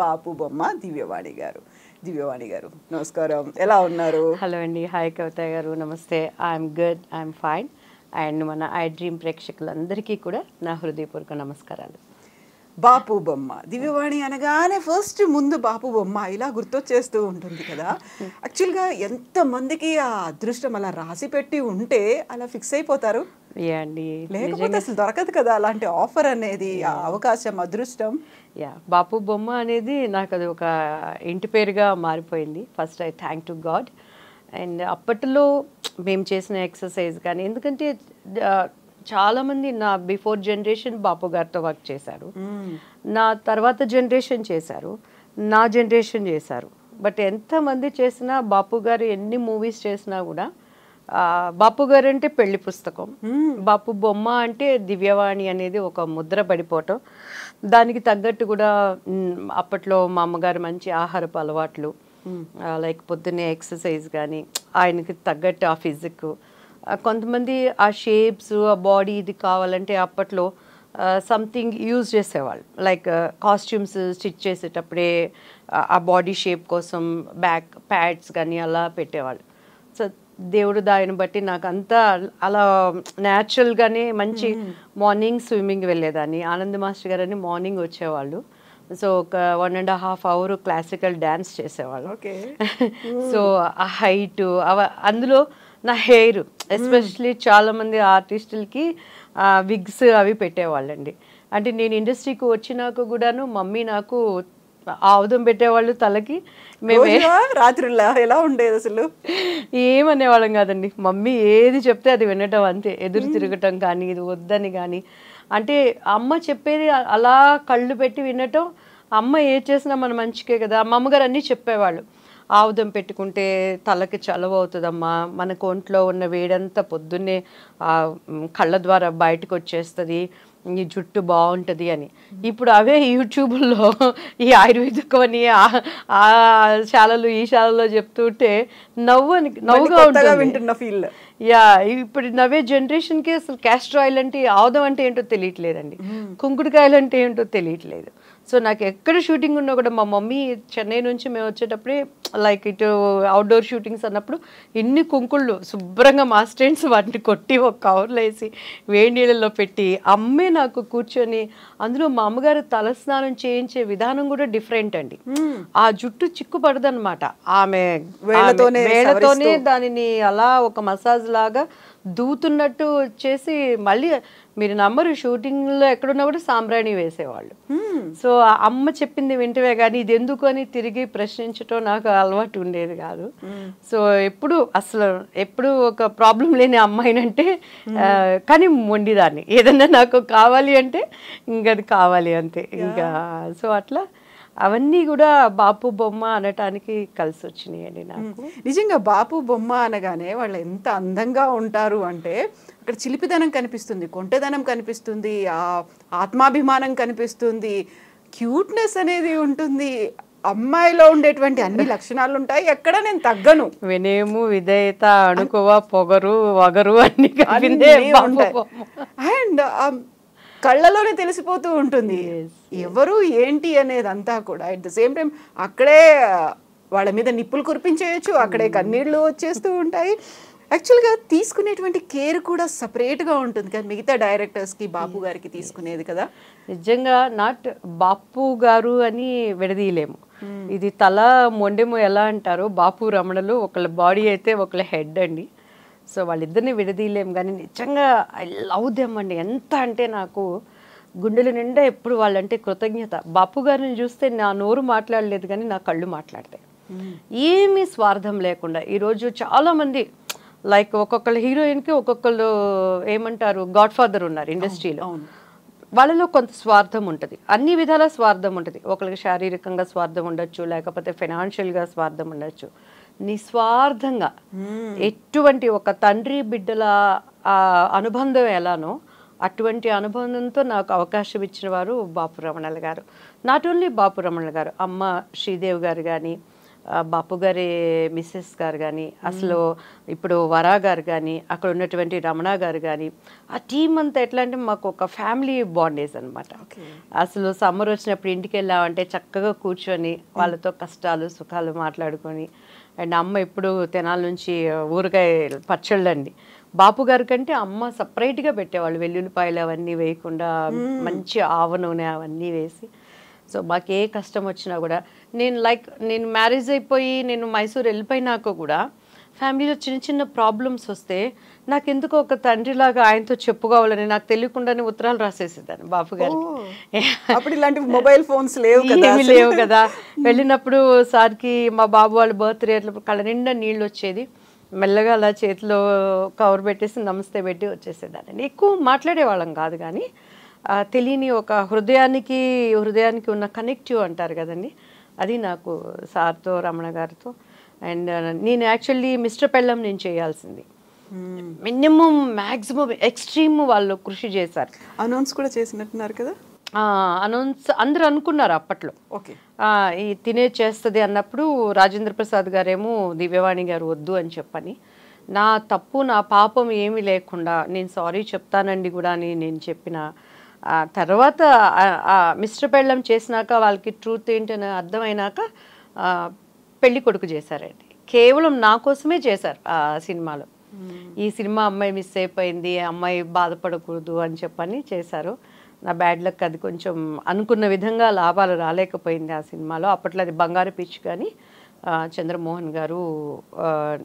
బాపు బొమ్మ దివ్యవాణి గారు దివ్యవాణి గారు నమస్కారం ఎలా ఉన్నారు హలో అండి హాయ్ కవిత గారు నమస్తే I'm good I'm fine and మన ఐ డ్రీమ్ ప్రేక్షకులందరికీ కూడా నా హృదయపూర్వక నమస్కారాలు బాపు బొమ్మ దివ్యవాణి అనగానే ఫస్ట్ ముందు బాపు బొమ్మ ఇలా గుర్తొచ్చేస్తూ ఉంటుంది కదా యాక్చువల్గా ఎంతమందికి ఆ అదృష్టం అలా రాసి పెట్టి ఉంటే అలా ఫిక్స్ అయిపోతారు లేకపోతే అసలు దొరకదు కదా అలాంటి ఆఫర్ అనేది అవకాశం అదృష్టం యా బాపు బొమ్మ అనేది నాకు అది ఒక ఇంటి పేరుగా మారిపోయింది first I thank to God and అప్పట్లో మేము చేసిన ఎక్సర్సైజ్ కానీ ఎందుకంటే చాలామంది నా బిఫోర్ జనరేషన్ బాపు గారితో వర్క్ hmm. చేశారు నా తర్వాత జనరేషన్ చేశారు నా జనరేషన్ చేశారు బట్ ఎంతమంది చేసినా బాపు గారు ఎన్ని మూవీస్ చేసినా కూడా బాపు గారు అంటే పెళ్లి పుస్తకం బాపు బొమ్మ అంటే దివ్యవాణి అనేది ఒక ముద్ర పడిపోవటం దానికి తగ్గట్టు కూడా అప్పట్లో మా అమ్మగారు మంచి ఆహారపు అలవాట్లు లైక్ పొద్దున్నే ఎక్సర్సైజ్ కానీ ఆయనకి తగ్గట్టు ఆ ఫిజిక్ కొంతమంది ఆ షేప్స్ ఆ బాడీ ఇది కావాలంటే అప్పట్లో సంథింగ్ యూజ్ చేసేవాళ్ళు లైక్ కాస్ట్యూమ్స్ స్టిచ్ చేసేటప్పుడే ఆ బాడీ షేప్ కోసం బ్యాక్ ప్యాడ్స్ కానీ అలా పెట్టేవాళ్ళు సో దేవుడు దాయిని బట్టి నాకు అంతా అలా న్యాచురల్గానే మంచి మార్నింగ్ స్విమ్మింగ్ వెళ్ళేదాన్ని ఆనంద్ మాస్టర్ గారని మార్నింగ్ వచ్చేవాళ్ళు సో ఒక one and half hour classical dance చేసేవాళ్ళు సో ఆ హైట్ అవ అందులో నా హెయిర్ ఎస్పెషలీ చాలామంది ఆర్టిస్టులకి విగ్స్ అవి పెట్టేవాళ్ళండి అంటే నేను ఇండస్ట్రీకి వచ్చినాక కూడాను మమ్మీ నాకు ఆవుదం పెట్టేవాళ్ళు తలకి మేమే రాత్రిలా ఎలా ఉండేది అసలు ఏమనేవాళ్ళం కాదండి మమ్మీ ఏది చెప్తే అది వినటం అంతే ఎదురు తిరగటం కానీ ఇది వద్దని కానీ అంటే అమ్మ చెప్పేది అలా కళ్ళు పెట్టి వినటం అమ్మ ఏ చేసినా మన మంచికే కదా మా అమ్మగారు అన్నీ చెప్పేవాళ్ళు ఆవుదం పెట్టుకుంటే తలకి చలవ అవుతుందమ్మా మనకు ఒంట్లో ఉన్న వేడంతా పొద్దున్నే కళ్ళ ద్వారా బయటకు వచ్చేస్తుంది ఈ జుట్టు బాగుంటుంది అని ఇప్పుడు అవే యూట్యూబ్లో ఈ అని ఆ శాలలు ఈ శాలలో చెప్తుంటే నవ్వని నవ్వుగా ఉంటుంది ఫీల్ యా ఇప్పుడు నవ్వే జనరేషన్కి అసలు క్యాస్ట్రాయిల్ అంటే ఆవుదం అంటే ఏంటో తెలియట్లేదండి కుంకుడుకాయలు అంటే ఏంటో తెలియట్లేదు సో నాకు ఎక్కడ షూటింగ్ ఉన్నా కూడా మా మమ్మీ చెన్నై నుంచి మేము వచ్చేటప్పుడే లైక్ ఇటు అవుట్డోర్ షూటింగ్స్ అన్నప్పుడు ఇన్ని కుంకుళ్ళు శుభ్రంగా మా స్టెంట్స్ వాటిని కొట్టి ఒక కవర్లు వేసి వేడి నీళ్ళలో పెట్టి అమ్మే నాకు కూర్చొని అందులో మా అమ్మగారు తలస్నానం చేయించే విధానం కూడా డిఫరెంట్ అండి hmm. ఆ జుట్టు చిక్కు పడదనమాట ఆమె వేళతోనే దానిని అలా ఒక మసాజ్ లాగా దూతున్నట్టు చేసి మళ్ళీ మీరు నమ్మరు షూటింగ్లో ఎక్కడున్నా కూడా సాంబ్రాణి వేసేవాళ్ళు సో అమ్మ చెప్పింది వింటవే కానీ ఇది ఎందుకు అని తిరిగి ప్రశ్నించటం నాకు అలవాటు ఉండేది కాదు సో ఎప్పుడు అసలు ఎప్పుడు ఒక ప్రాబ్లం లేని అమ్మాయిని అంటే కానీ మొండిదాన్ని ఏదన్నా నాకు కావాలి అంటే ఇంకది అది కావాలి అంతే ఇంకా సో అట్లా అవన్నీ కూడా బాపు బొమ్మ అనటానికి కలిసి వచ్చినాయండి నాకు నిజంగా బాపు బొమ్మ అనగానే వాళ్ళు ఎంత అందంగా ఉంటారు అంటే అక్కడ చిలిపిదనం కనిపిస్తుంది కొంటెదనం కనిపిస్తుంది ఆ ఆత్మాభిమానం కనిపిస్తుంది క్యూట్నెస్ అనేది ఉంటుంది అమ్మాయిలో ఉండేటువంటి అన్ని లక్షణాలు ఉంటాయి ఎక్కడ నేను తగ్గను వినేము విధేయత అణుకువ పొగరు వగరు అన్ని అండ్ కళ్ళలోనే తెలిసిపోతూ ఉంటుంది ఎవరు ఏంటి అనేది అంతా కూడా అట్ ద సేమ్ టైం అక్కడే వాళ్ళ మీద నిప్పులు కురిపించేయచ్చు అక్కడే hmm. కన్నీళ్లు వచ్చేస్తూ ఉంటాయి యాక్చువల్గా తీసుకునేటువంటి కేర్ కూడా సపరేట్గా ఉంటుంది కదా మిగతా డైరెక్టర్స్కి బాపు గారికి తీసుకునేది కదా నిజంగా నాట్ బాపు గారు అని విడదీయలేము hmm. ఇది తల మొండెము ఎలా అంటారు బాపు రమణలు ఒకళ్ళ బాడీ అయితే ఒకళ్ళ హెడ్ అండి సో వాళ్ళిద్దరిని విడదీయలేం కానీ నిజంగా ఐ లవ్ దెమ్ అండి ఎంత అంటే నాకు గుండెల నిండా ఎప్పుడు వాళ్ళంటే కృతజ్ఞత బాపు గారిని చూస్తే నా నోరు మాట్లాడలేదు కానీ నా కళ్ళు మాట్లాడతాయి ఏమీ స్వార్థం లేకుండా ఈరోజు చాలామంది లైక్ ఒక్కొక్కళ్ళ హీరోయిన్కి ఒక్కొక్కళ్ళు ఏమంటారు గాడ్ ఫాదర్ ఉన్నారు ఇండస్ట్రీలో వాళ్ళలో కొంత స్వార్థం ఉంటుంది అన్ని విధాల స్వార్థం ఉంటుంది ఒకళ్ళకి శారీరకంగా స్వార్థం ఉండొచ్చు లేకపోతే ఫైనాన్షియల్గా స్వార్థం ఉండొచ్చు నిస్వార్థంగా ఎటువంటి ఒక తండ్రి బిడ్డల అనుబంధం ఎలానో అటువంటి అనుబంధంతో నాకు అవకాశం ఇచ్చిన వారు బాపు రమణల గారు నాట్ ఓన్లీ బాపు రమణల గారు అమ్మ శ్రీదేవి గారు కానీ బాపు గారి మిస్సెస్ గారు కానీ అసలు ఇప్పుడు వరా గారు కానీ అక్కడ ఉన్నటువంటి రమణ గారు కానీ ఆ టీం అంతా ఎట్లా అంటే మాకు ఒక ఫ్యామిలీ బాండేజ్ అనమాట అసలు సమ్మర్ వచ్చినప్పుడు ఇంటికి వెళ్ళామంటే చక్కగా కూర్చొని వాళ్ళతో కష్టాలు సుఖాలు మాట్లాడుకొని అండ్ అమ్మ ఎప్పుడు తెనాల నుంచి ఊరగాయ పచ్చళ్ళండి బాపు గారి కంటే అమ్మ సపరేట్గా పెట్టేవాళ్ళు వెల్లుల్లిపాయలు అవన్నీ వేయకుండా మంచి ఆవ నూనె అవన్నీ వేసి సో మాకు ఏ కష్టం వచ్చినా కూడా నేను లైక్ నేను మ్యారేజ్ అయిపోయి నేను మైసూర్ వెళ్ళిపోయినాక కూడా ఫ్యామిలీలో చిన్న చిన్న ప్రాబ్లమ్స్ వస్తే నాకు ఎందుకో ఒక తండ్రిలాగా ఆయనతో చెప్పుకోవాలని నాకు తెలియకుండానే ఉత్తరాలు రాసేసేదాన్ని బాబు గారికి అప్పుడు మొబైల్ ఫోన్స్ లేవు లేవు కదా వెళ్ళినప్పుడు సార్కి మా బాబు వాళ్ళ బర్త్డే అట్లప్పుడు కళ్ళ నిండా నీళ్ళు వచ్చేది మెల్లగా అలా చేతిలో కవర్ పెట్టేసి నమస్తే పెట్టి వచ్చేసేదాన్ని ఎక్కువ మాట్లాడేవాళ్ళం కాదు కానీ తెలియని ఒక హృదయానికి హృదయానికి ఉన్న కనెక్టివ్ అంటారు కదండి అది నాకు సార్తో రమణ గారితో అండ్ నేను యాక్చువల్లీ మిస్టర్ పెళ్ళం నేను చేయాల్సింది hmm. మినిమం మ్యాక్సిమం ఎక్స్ట్రీమ్ వాళ్ళు కృషి చేశారు అనౌన్స్ కూడా చేసినట్టున్నారు కదా అనౌన్స్ అందరూ అనుకున్నారు అప్పట్లో ఓకే ఈ తినే చేస్తుంది అన్నప్పుడు రాజేంద్ర ప్రసాద్ గారేమో దివ్యవాణి గారు వద్దు అని చెప్పని నా తప్పు నా పాపం ఏమీ లేకుండా నేను సారీ చెప్తానండి కూడా అని నేను చెప్పిన తర్వాత మిస్టర్ పెళ్ళం చేసినాక వాళ్ళకి ట్రూత్ ఏంటని అర్థమైనాక పెళ్లి కొడుకు చేశారండి కేవలం నా కోసమే చేశారు ఆ సినిమాలో ఈ సినిమా అమ్మాయి మిస్ అయిపోయింది అమ్మాయి బాధపడకూడదు అని చెప్పని చేశారు నా బ్యాడ్ లక్ అది కొంచెం అనుకున్న విధంగా లాభాలు రాలేకపోయింది ఆ సినిమాలో అప్పట్లో అది బంగారు పిచ్చి కానీ చంద్రమోహన్ గారు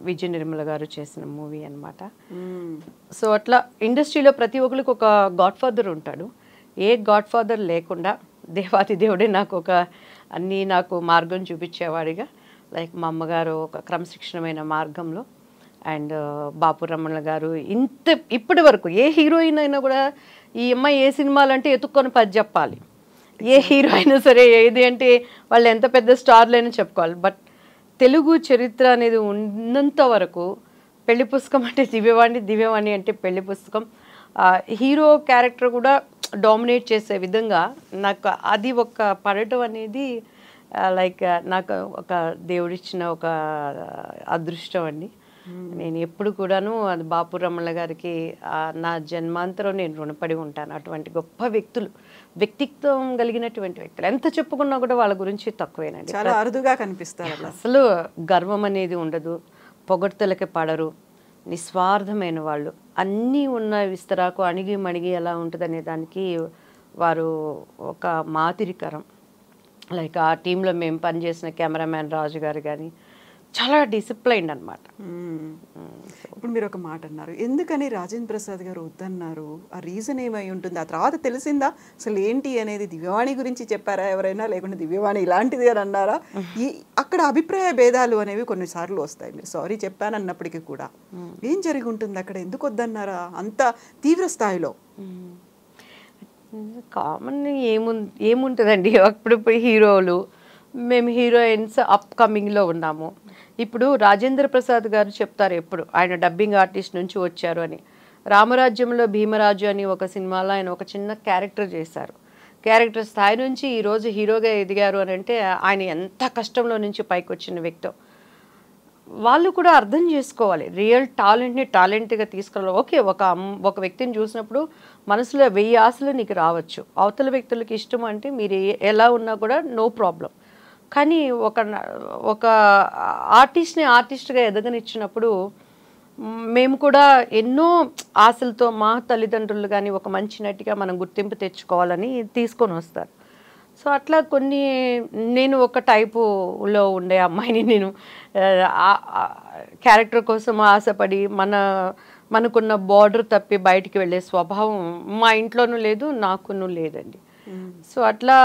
విజయ నిర్మల గారు చేసిన మూవీ అనమాట సో అట్లా ఇండస్ట్రీలో ప్రతి ఒక్కరికి ఒక గాడ్ ఫాదర్ ఉంటాడు ఏ గాడ్ ఫాదర్ లేకుండా దేవాతి దేవుడే నాకు ఒక అన్నీ నాకు మార్గం చూపించేవాడిగా లైక్ మా అమ్మగారు ఒక క్రమశిక్షణమైన మార్గంలో అండ్ బాపు రమణ గారు ఇంత ఇప్పటి వరకు ఏ హీరోయిన్ అయినా కూడా ఈ అమ్మాయి ఏ సినిమాలు అంటే ఎతుక్కొని పది చెప్పాలి ఏ హీరో అయినా సరే ఏది అంటే వాళ్ళు ఎంత పెద్ద స్టార్లు అయినా చెప్పుకోవాలి బట్ తెలుగు చరిత్ర అనేది ఉన్నంత వరకు పెళ్లి పుస్తకం అంటే దివ్యవాణి దివ్యవాణి అంటే పెళ్లి పుస్తకం హీరో క్యారెక్టర్ కూడా డామినేట్ చేసే విధంగా నాకు అది ఒక పడటం అనేది లైక్ నాకు ఒక దేవుడిచ్చిన ఒక అదృష్టం అండి hmm. నేను ఎప్పుడు కూడాను అది బాపు రమణ గారికి నా జన్మాంతరం నేను రుణపడి ఉంటాను అటువంటి గొప్ప వ్యక్తులు వ్యక్తిత్వం కలిగినటువంటి వ్యక్తులు ఎంత చెప్పుకున్నా కూడా వాళ్ళ గురించి తక్కువేనండి చాలా అరుదుగా కనిపిస్తారు అసలు గర్వం అనేది ఉండదు పొగడ్తలకి పడరు నిస్వార్థమైన వాళ్ళు అన్నీ ఉన్న విస్తరాకు అణిగి మణిగి ఎలా ఉంటుందనే దానికి వారు ఒక మాదిరికరం లైక్ ఆ టీంలో మేము పనిచేసిన కెమెరామ్యాన్ రాజు గారు కానీ చాలా డిసిప్లైన్డ్ అనమాట hmm. hmm, ఇప్పుడు మీరు ఒక మాట అన్నారు ఎందుకని రాజేంద్ర ప్రసాద్ గారు వద్దన్నారు ఆ రీజన్ ఏమై ఉంటుంది ఆ తర్వాత తెలిసిందా అసలు ఏంటి అనేది దివ్యవాణి గురించి చెప్పారా ఎవరైనా లేకుంటే దివ్యవాణి ఇలాంటిది అని అన్నారా ఈ అక్కడ అభిప్రాయ భేదాలు అనేవి కొన్నిసార్లు వస్తాయి మీరు సారీ చెప్పాను అన్నప్పటికీ కూడా hmm. ఏం జరిగి ఉంటుంది అక్కడ ఎందుకు వద్దన్నారా అంత తీవ్ర స్థాయిలో కామన్ ఏము ఏముంటుందండి అప్పుడు హీరోలు మేము హీరోయిన్స్ అప్కమింగ్లో ఉన్నాము ఇప్పుడు రాజేంద్ర ప్రసాద్ గారు చెప్తారు ఎప్పుడు ఆయన డబ్బింగ్ ఆర్టిస్ట్ నుంచి వచ్చారు అని రామరాజ్యంలో భీమరాజు అని ఒక సినిమాలో ఆయన ఒక చిన్న క్యారెక్టర్ చేశారు క్యారెక్టర్ స్థాయి నుంచి ఈరోజు హీరోగా ఎదిగారు అని అంటే ఆయన ఎంత కష్టంలో నుంచి పైకి వచ్చిన వ్యక్తి వాళ్ళు కూడా అర్థం చేసుకోవాలి రియల్ టాలెంట్ని టాలెంట్గా తీసుకురావాలి ఓకే ఒక ఒక వ్యక్తిని చూసినప్పుడు మనసులో వెయ్యి ఆశలు నీకు రావచ్చు అవతల వ్యక్తులకి ఇష్టం అంటే మీరు ఎలా ఉన్నా కూడా నో ప్రాబ్లం కానీ ఒక ఒక ఆర్టిస్ట్ని ఆర్టిస్ట్గా ఎదగనిచ్చినప్పుడు మేము కూడా ఎన్నో ఆశలతో మా తల్లిదండ్రులు కానీ ఒక మంచి నటిగా మనం గుర్తింపు తెచ్చుకోవాలని తీసుకొని వస్తారు సో అట్లా కొన్ని నేను ఒక టైపులో ఉండే అమ్మాయిని నేను క్యారెక్టర్ కోసం ఆశపడి మన మనకున్న బార్డర్ తప్పి బయటికి వెళ్ళే స్వభావం మా ఇంట్లోనూ లేదు నాకును లేదండి సో అట్లా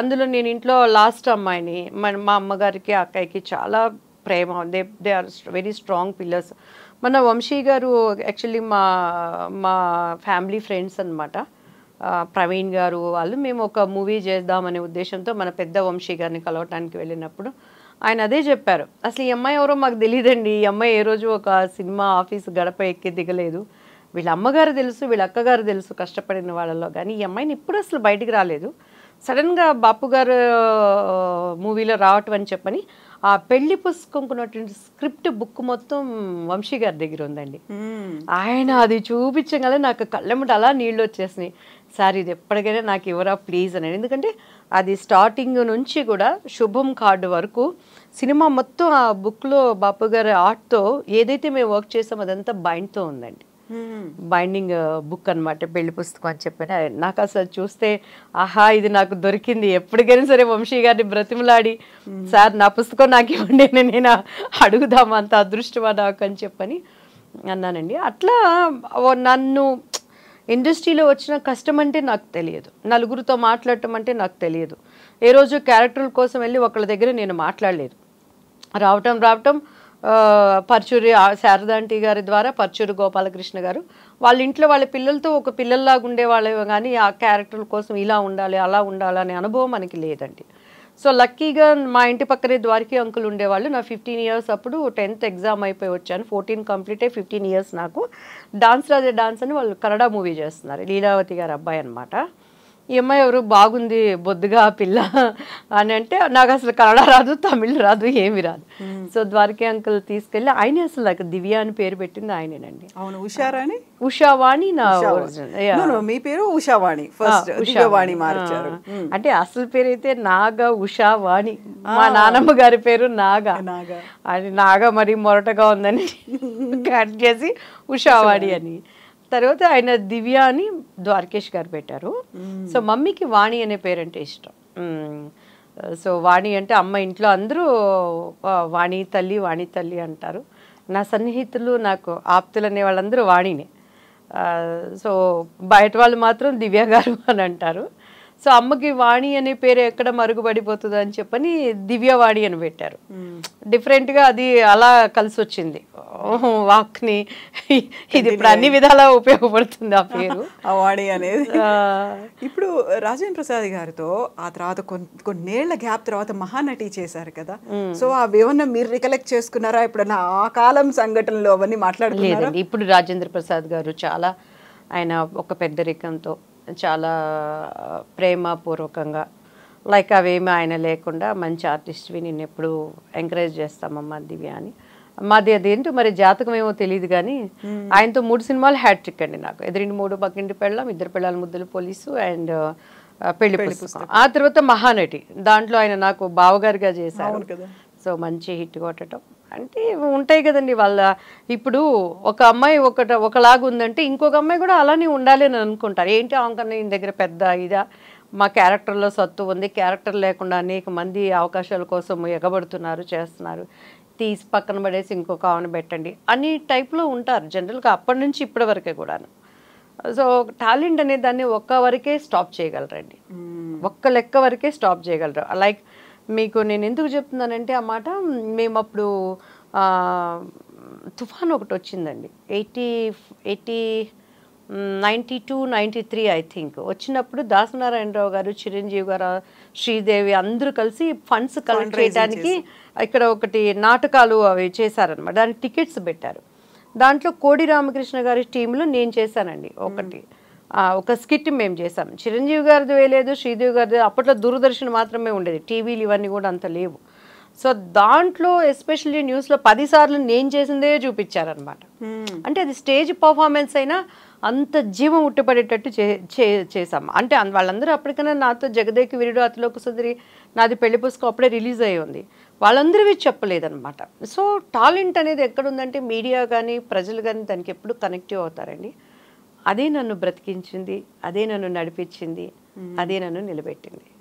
అందులో నేను ఇంట్లో లాస్ట్ అమ్మాయిని మన మా అమ్మగారికి అక్కయ్యకి చాలా ప్రేమ they they are very strong pillars మన వంశీ గారు యాక్చువల్లీ మా మా ఫ్యామిలీ ఫ్రెండ్స్ అనమాట ప్రవీణ్ గారు వాళ్ళు మేము ఒక మూవీ చేద్దామనే ఉద్దేశంతో మన పెద్ద వంశీ గారిని కలవటానికి వెళ్ళినప్పుడు ఆయన అదే చెప్పారు అసలు ఈ అమ్మాయి ఎవరో మాకు తెలియదండి ఈ అమ్మాయి ఏ రోజు ఒక సినిమా ఆఫీస్ గడప ఎక్కి దిగలేదు వీళ్ళ అమ్మగారు తెలుసు వీళ్ళ అక్కగారు తెలుసు కష్టపడిన వాళ్ళలో కానీ ఈ అమ్మాయిని ఇప్పుడు అసలు బయటికి రాలేదు సడన్గా బాపు గారు మూవీలో రావటం అని చెప్పని ఆ పెళ్లి పుస్తకంకున్నటువంటి స్క్రిప్ట్ బుక్ మొత్తం వంశీ గారి దగ్గర ఉందండి ఆయన అది చూపించగానే నాకు కళ్ళెమ్మట అలా నీళ్ళు వచ్చేసినాయి సార్ ఇది ఎప్పటికైనా నాకు ఇవ్వరా ప్లీజ్ అని ఎందుకంటే అది స్టార్టింగ్ నుంచి కూడా శుభం కార్డు వరకు సినిమా మొత్తం ఆ బుక్లో బాపు గారి ఆర్ట్తో ఏదైతే మేము వర్క్ చేసామో అదంతా బైండ్తో ఉందండి బైండింగ్ బుక్ అనమాట పెళ్లి పుస్తకం అని చెప్పిన నాకు అసలు చూస్తే ఆహా ఇది నాకు దొరికింది ఎప్పటికైనా సరే వంశీ గారిని బ్రతిమలాడి సార్ నా పుస్తకం నాకు ఇవ్వండి నేను అడుగుదాం అంత అదృష్టమా నాకు అని చెప్పని అన్నానండి అట్లా నన్ను ఇండస్ట్రీలో వచ్చిన కష్టం అంటే నాకు తెలియదు నలుగురితో మాట్లాడటం అంటే నాకు తెలియదు ఏ రోజు క్యారెక్టర్ల కోసం వెళ్ళి ఒకళ్ళ దగ్గర నేను మాట్లాడలేదు రావటం రావటం పర్చూరి శారదాంటి గారి ద్వారా పర్చూరి గోపాలకృష్ణ గారు వాళ్ళ ఇంట్లో వాళ్ళ పిల్లలతో ఒక పిల్లల్లాగా ఉండేవాళ్ళు కానీ ఆ క్యారెక్టర్ల కోసం ఇలా ఉండాలి అలా ఉండాలి అనే అనుభవం మనకి లేదండి సో లక్కీగా మా ఇంటి పక్కనే ద్వారికీ అంకుల్ ఉండేవాళ్ళు నా ఫిఫ్టీన్ ఇయర్స్ అప్పుడు టెన్త్ ఎగ్జామ్ అయిపోయి వచ్చాను ఫోర్టీన్ కంప్లీట్ అయ్యి ఫిఫ్టీన్ ఇయర్స్ నాకు డాన్స్ రాజే డాన్స్ అని వాళ్ళు కన్నడ మూవీ చేస్తున్నారు లీలావతి గారు అబ్బాయి అనమాట ఈ అమ్మాయి ఎవరు బాగుంది బొద్దుగా పిల్ల అని అంటే నాకు అసలు కన్నడ రాదు తమిళ్ రాదు ఏమి రాదు సో ద్వారకే అంకుల్ తీసుకెళ్ళి ఆయన అసలు నాకు దివ్య అని పేరు పెట్టింది ఆయనేనండి అవును ఉషారాణి ఉషావాణి నా మీ పేరు ఉషావాణి ఫస్ట్ ఉషావాణి మార్చారు అంటే అసలు పేరు అయితే నాగ ఉషావాణి మా నానమ్మ గారి పేరు నాగ అది నాగ మరి మొరటగా ఉందని కట్ చేసి ఉషావాణి అని తర్వాత ఆయన దివ్య అని ద్వారకేష్ గారు పెట్టారు సో మమ్మీకి వాణి అనే పేరంటే ఇష్టం సో వాణి అంటే అమ్మ ఇంట్లో అందరూ వాణి తల్లి వాణి తల్లి అంటారు నా సన్నిహితులు నాకు ఆప్తులు అనే వాళ్ళందరూ వాణినే సో బయట వాళ్ళు మాత్రం దివ్య గారు అని అంటారు సో అమ్మకి వాణి అనే పేరు ఎక్కడ మరుగుపడిపోతుంది అని చెప్పని దివ్యవాణి అని పెట్టారు డిఫరెంట్గా అది అలా కలిసి వచ్చింది ని ఇది ఇప్పుడు అన్ని విధాలా ఉపయోగపడుతుంది ఆ పేరు వాడి అనేది ఇప్పుడు రాజేంద్ర ప్రసాద్ గారితో ఆ తర్వాత కొన్ని కొన్నేళ్ల గ్యాప్ తర్వాత మహానటి చేశారు కదా సో వివరణ మీరు రికలెక్ట్ చేసుకున్నారా ఇప్పుడు ఆ కాలం సంఘటనలు అవన్నీ మాట్లాడలేదు ఇప్పుడు రాజేంద్ర ప్రసాద్ గారు చాలా ఆయన ఒక పెద్దరికంతో చాలా ప్రేమపూర్వకంగా లైక్ అవేమి ఆయన లేకుండా మంచి ఆర్టిస్ట్వి నేను ఎప్పుడు ఎంకరేజ్ చేస్తామమ్మా దివ్య అని మాది అదేంటి మరి జాతకం ఏమో తెలియదు కానీ ఆయనతో మూడు సినిమాలు హ్యాట్రిక్ అండి నాకు ఎదురింటి మూడు పక్కింటి పెళ్ళం ఇద్దరు పిల్లల ముద్దలు పోలీసు అండ్ పెళ్లి పుస్తకం ఆ తర్వాత మహానటి దాంట్లో ఆయన నాకు బావగారుగా చేశారు సో మంచి హిట్ కొట్టడం అంటే ఉంటాయి కదండి వాళ్ళ ఇప్పుడు ఒక అమ్మాయి ఒకట ఒకలాగా ఉందంటే ఇంకొక అమ్మాయి కూడా అలానే ఉండాలి అని అనుకుంటారు ఏంటి ఆంకన్న ఈయన దగ్గర పెద్ద ఇదా మా క్యారెక్టర్లో సత్తు ఉంది క్యారెక్టర్ లేకుండా అనేక మంది అవకాశాల కోసం ఎగబడుతున్నారు చేస్తున్నారు తీసి పక్కన పడేసి ఇంకొక ఆవును పెట్టండి అని టైప్లో ఉంటారు జనరల్గా అప్పటి నుంచి ఇప్పటి వరకే కూడాను సో టాలెంట్ అనే దాన్ని ఒక్క వరకే స్టాప్ చేయగలరండి ఒక్క లెక్క వరకే స్టాప్ చేయగలరు లైక్ మీకు నేను ఎందుకు చెప్తున్నానంటే ఆ మాట మేము అప్పుడు తుఫాన్ ఒకటి వచ్చిందండి eighty eighty ninety two ninety three I think వచ్చినప్పుడు దాసనారాయణరావు గారు చిరంజీవి గారు శ్రీదేవి అందరూ కలిసి ఫండ్స్ కలెక్ట్ చేయడానికి ఇక్కడ ఒకటి నాటకాలు అవి చేశారనమాట దానికి టికెట్స్ పెట్టారు దాంట్లో కోడి రామకృష్ణ గారి టీంలో నేను చేశానండి ఒకటి ఒక స్కిట్ మేము చేసాం చిరంజీవి గారిది వేయలేదు శ్రీదేవి గారిది అప్పట్లో దూరదర్శన్ మాత్రమే ఉండేది టీవీలు ఇవన్నీ కూడా అంత లేవు సో దాంట్లో ఎస్పెషల్లీ న్యూస్లో పదిసార్లు నేను చేసిందే చూపించారనమాట అంటే అది స్టేజ్ పర్ఫార్మెన్స్ అయినా అంత జీవం ఉట్టుపడేటట్టు చే చేసాం అంటే వాళ్ళందరూ అప్పటికైనా నాతో జగదేకి విరుడు అతలోకి సుందరి నాది పెళ్లి పుస్తకం అప్పుడే రిలీజ్ అయ్యి ఉంది వాళ్ళందరూ చెప్పలేదనమాట సో టాలెంట్ అనేది ఎక్కడుందంటే మీడియా కానీ ప్రజలు కానీ దానికి ఎప్పుడు కనెక్టివ్ అవుతారండి అదే నన్ను బ్రతికించింది అదే నన్ను నడిపించింది అదే నన్ను నిలబెట్టింది